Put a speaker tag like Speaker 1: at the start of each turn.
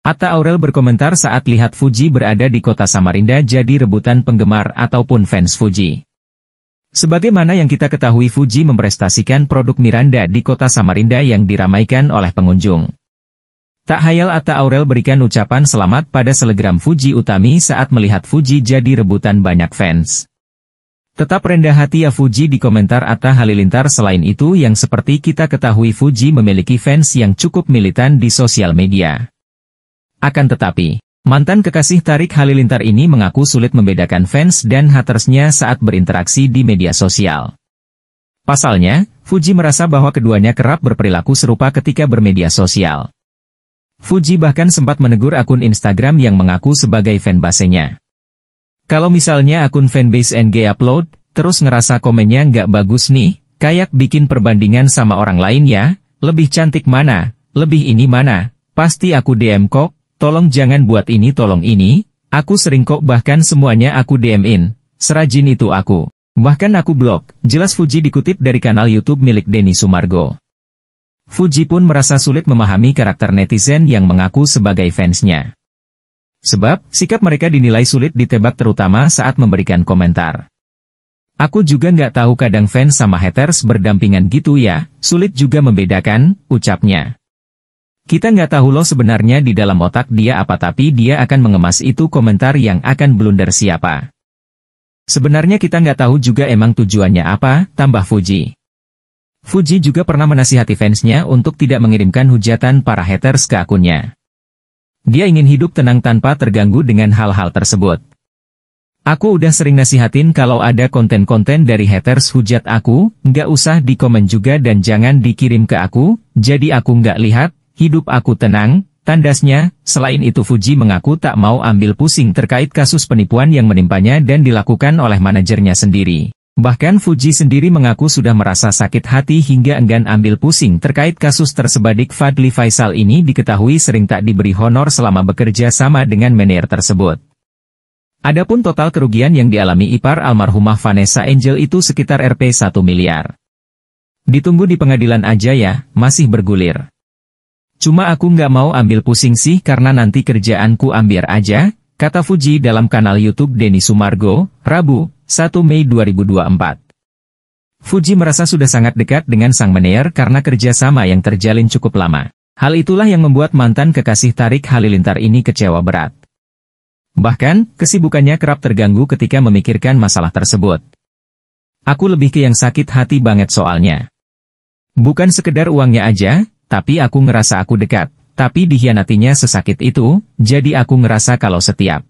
Speaker 1: Atta Aurel berkomentar saat lihat Fuji berada di kota Samarinda jadi rebutan penggemar ataupun fans Fuji. Sebagaimana yang kita ketahui Fuji memprestasikan produk Miranda di kota Samarinda yang diramaikan oleh pengunjung. Tak hayal Atta Aurel berikan ucapan selamat pada selegram Fuji Utami saat melihat Fuji jadi rebutan banyak fans. Tetap rendah hati ya Fuji di komentar Atta Halilintar selain itu yang seperti kita ketahui Fuji memiliki fans yang cukup militan di sosial media. Akan tetapi, mantan kekasih Tarik Halilintar ini mengaku sulit membedakan fans dan hatersnya saat berinteraksi di media sosial. Pasalnya, Fuji merasa bahwa keduanya kerap berperilaku serupa ketika bermedia sosial. Fuji bahkan sempat menegur akun Instagram yang mengaku sebagai fanbase-nya. Kalau misalnya akun fanbase NG upload, terus ngerasa komennya nggak bagus nih, kayak bikin perbandingan sama orang lain ya, lebih cantik mana, lebih ini mana, pasti aku DM kok, Tolong jangan buat ini tolong ini, aku sering kok bahkan semuanya aku DM-in, serajin itu aku. Bahkan aku blok, jelas Fuji dikutip dari kanal YouTube milik Denny Sumargo. Fuji pun merasa sulit memahami karakter netizen yang mengaku sebagai fansnya. Sebab, sikap mereka dinilai sulit ditebak terutama saat memberikan komentar. Aku juga nggak tahu kadang fans sama haters berdampingan gitu ya, sulit juga membedakan, ucapnya. Kita nggak tahu loh sebenarnya di dalam otak dia apa tapi dia akan mengemas itu komentar yang akan blunder siapa. Sebenarnya kita nggak tahu juga emang tujuannya apa, tambah Fuji. Fuji juga pernah menasihati fansnya untuk tidak mengirimkan hujatan para haters ke akunnya. Dia ingin hidup tenang tanpa terganggu dengan hal-hal tersebut. Aku udah sering nasihatin kalau ada konten-konten dari haters hujat aku, nggak usah dikomen juga dan jangan dikirim ke aku, jadi aku nggak lihat, hidup aku tenang, tandasnya, selain itu Fuji mengaku tak mau ambil pusing terkait kasus penipuan yang menimpanya dan dilakukan oleh manajernya sendiri. Bahkan Fuji sendiri mengaku sudah merasa sakit hati hingga enggan ambil pusing terkait kasus tersebadik Fadli Faisal ini diketahui sering tak diberi honor selama bekerja sama dengan manajer tersebut. Adapun total kerugian yang dialami ipar almarhumah Vanessa Angel itu sekitar Rp 1 miliar. Ditunggu di pengadilan aja ya, masih bergulir. Cuma aku nggak mau ambil pusing sih karena nanti kerjaanku ambil aja, kata Fuji dalam kanal YouTube Denny Sumargo, Rabu, 1 Mei 2024. Fuji merasa sudah sangat dekat dengan sang manajer karena kerjasama yang terjalin cukup lama. Hal itulah yang membuat mantan kekasih Tarik Halilintar ini kecewa berat. Bahkan, kesibukannya kerap terganggu ketika memikirkan masalah tersebut. Aku lebih ke yang sakit hati banget soalnya. Bukan sekedar uangnya aja, tapi aku ngerasa aku dekat, tapi dihianatinya sesakit itu, jadi aku ngerasa kalau setiap